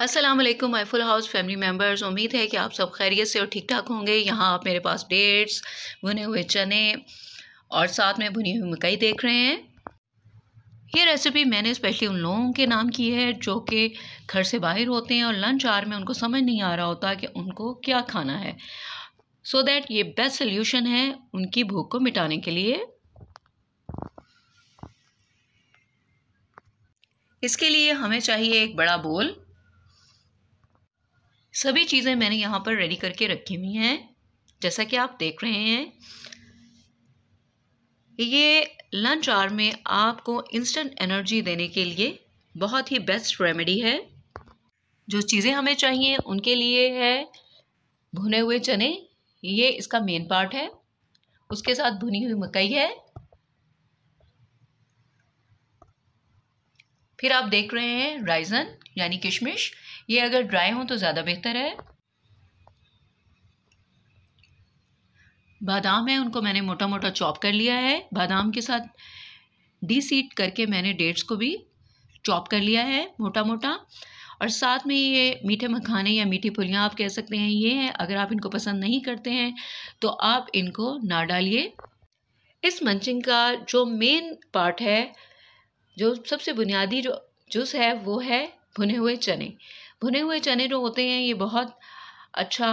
Aslam my full house family members उम्मीद है कि आप सब खैरियत से और ठीक ठाक होंगे यहाँ आप मेरे पास डेट्स भुने हुए चने और साथ में भुनी हुई मकई देख रहे हैं ये रेसिपी मैंने स्पेशली उन लोगों के नाम की है जो कि घर से बाहर होते हैं और लंच आवर में उनको समझ नहीं आ रहा होता कि उनको क्या खाना है सो so दैट ये बेस्ट सोल्यूशन है उनकी भूख को मिटाने के लिए इसके लिए हमें चाहिए एक बड़ा बोल सभी चीज़ें मैंने यहाँ पर रेडी करके रखी हुई हैं जैसा कि आप देख रहे हैं ये लंच आवर में आपको इंस्टेंट एनर्जी देने के लिए बहुत ही बेस्ट रेमेडी है जो चीज़ें हमें चाहिए उनके लिए है भुने हुए चने ये इसका मेन पार्ट है उसके साथ भुनी हुई मकई है फिर आप देख रहे हैं राइजन यानी किशमिश ये अगर ड्राई हों तो ज़्यादा बेहतर है बादाम है उनको मैंने मोटा मोटा चॉप कर लिया है बादाम के साथ डी सीट करके मैंने डेट्स को भी चॉप कर लिया है मोटा मोटा और साथ में ये मीठे मखाने या मीठी पुलियाँ आप कह सकते हैं ये हैं अगर आप इनको पसंद नहीं करते हैं तो आप इनको ना डालिए इस मंचिंग का जो मेन पार्ट है जो सबसे बुनियादी जो जूस है वो है भुने हुए चने भुने हुए चने जो होते हैं ये बहुत अच्छा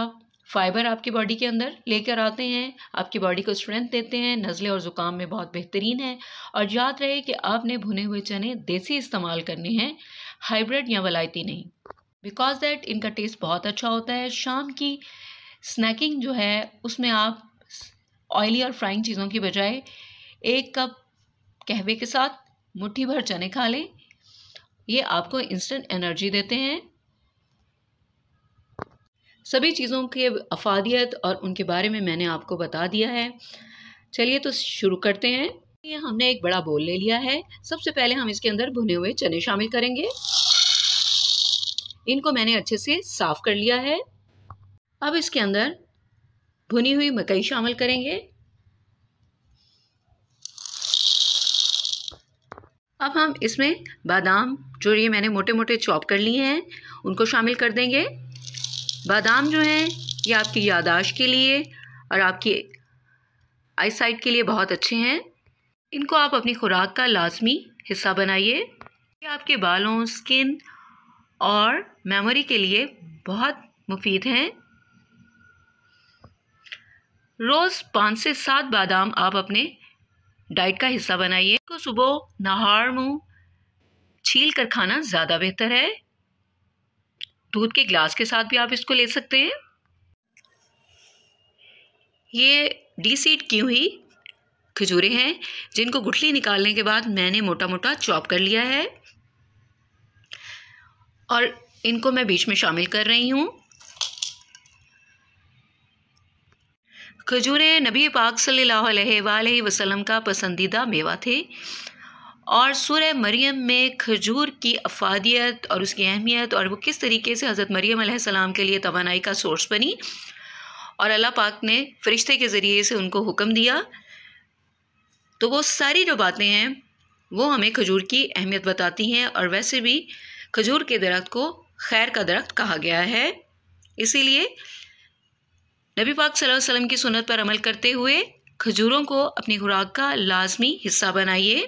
फाइबर आपकी बॉडी के अंदर लेकर आते हैं आपकी बॉडी को स्ट्रेंथ देते हैं नज़ले और ज़ुकाम में बहुत बेहतरीन है और याद रहे कि आपने भुने हुए चने देसी इस्तेमाल करने हैं हाइब्रिड या वलायती नहीं बिकॉज दैट इनका टेस्ट बहुत अच्छा होता है शाम की स्नैकिंग जो है उसमें आप ऑयली और फ्राइंग चीज़ों की बजाय एक कप कहवे के साथ मुट्ठी भर चने खा लें ये आपको इंस्टेंट एनर्जी देते हैं सभी चीज़ों के अफादियत और उनके बारे में मैंने आपको बता दिया है चलिए तो शुरू करते हैं ये हमने एक बड़ा बोल ले लिया है सबसे पहले हम इसके अंदर भुने हुए चने शामिल करेंगे इनको मैंने अच्छे से साफ कर लिया है अब इसके अंदर भुनी हुई मकई शामिल करेंगे अब हम इसमें बादाम जो ये मैंने मोटे मोटे चॉप कर लिए हैं उनको शामिल कर देंगे बादाम जो हैं ये आपकी यादाश्त के लिए और आपकी आईसाइट के लिए बहुत अच्छे हैं इनको आप अपनी खुराक का लाजमी हिस्सा बनाइए ये आपके बालों स्किन और मेमोरी के लिए बहुत मुफीद हैं रोज़ पाँच से सात बादाम आप अपने डाइट का हिस्सा बनाइए को सुबह नहार मुँह छील कर खाना ज़्यादा बेहतर है दूध के ग्लास के साथ भी आप इसको ले सकते हैं ये डी सीड की हुई खजूरें हैं जिनको गुठली निकालने के बाद मैंने मोटा मोटा चॉप कर लिया है और इनको मैं बीच में शामिल कर रही हूँ खजूरें नबी पाक सल्लल्लाहु अलैहि वसल्लम का पसंदीदा मेवा थे और सूर्य मरियम में खजूर की अफादियत और उसकी अहमियत और वो किस तरीके से हज़रत मरियम सलाम के लिए तोानाई का सोर्स बनी और अल्लाह पाक ने फ़रिश्ते के ज़रिए से उनको हुक्म दिया तो वो सारी जो बातें हैं वो हमें खजूर की अहमियत बताती हैं और वैसे भी खजूर के दरख्त को खैर का दरख्त कहा गया है इसीलिए नबी पाक सल्लल्लाहु की सुनत पर अमल करते हुए खजूरों को अपनी खुराक का लाजमी हिस्सा बनाइए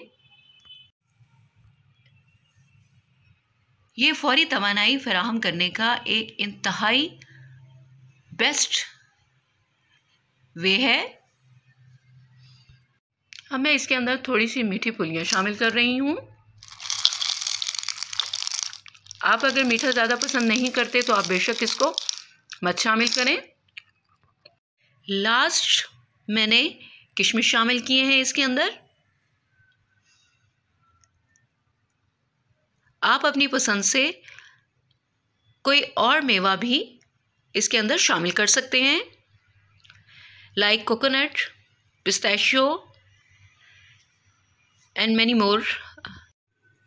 ये फौरी तोानाई फ्राहम करने का एक इंतहाई बेस्ट वे है अब मैं इसके अंदर थोड़ी सी मीठी पुलियाँ शामिल कर रही हूँ आप अगर मीठा ज़्यादा पसंद नहीं करते तो आप बेशक इसको मत शामिल करें लास्ट मैंने किशमिश शामिल किए हैं इसके अंदर आप अपनी पसंद से कोई और मेवा भी इसके अंदर शामिल कर सकते हैं like coconut pistachio and many more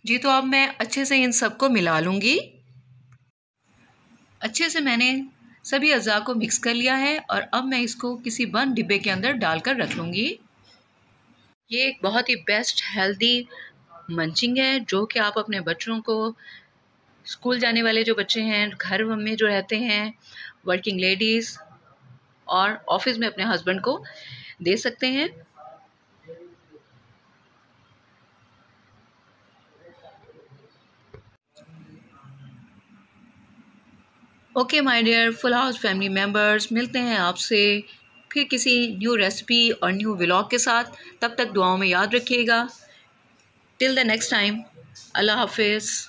जी तो अब मैं अच्छे से इन सबको मिला लूँगी अच्छे से मैंने सभी अज़ा को मिक्स कर लिया है और अब मैं इसको किसी बंद डिब्बे के अंदर डालकर रख लूँगी ये एक बहुत ही बेस्ट हेल्दी मंचिंग है जो कि आप अपने बच्चों को स्कूल जाने वाले जो बच्चे हैं घर में जो रहते हैं वर्किंग लेडीज़ और ऑफिस में अपने हस्बैंड को दे सकते हैं okay my dear full house family members मिलते हैं आपसे फिर किसी न्यू रेसिपी और न्यू व्लॉग के साथ तब तक दुआओं में याद रखिएगा Till the next time, Allah Hafiz.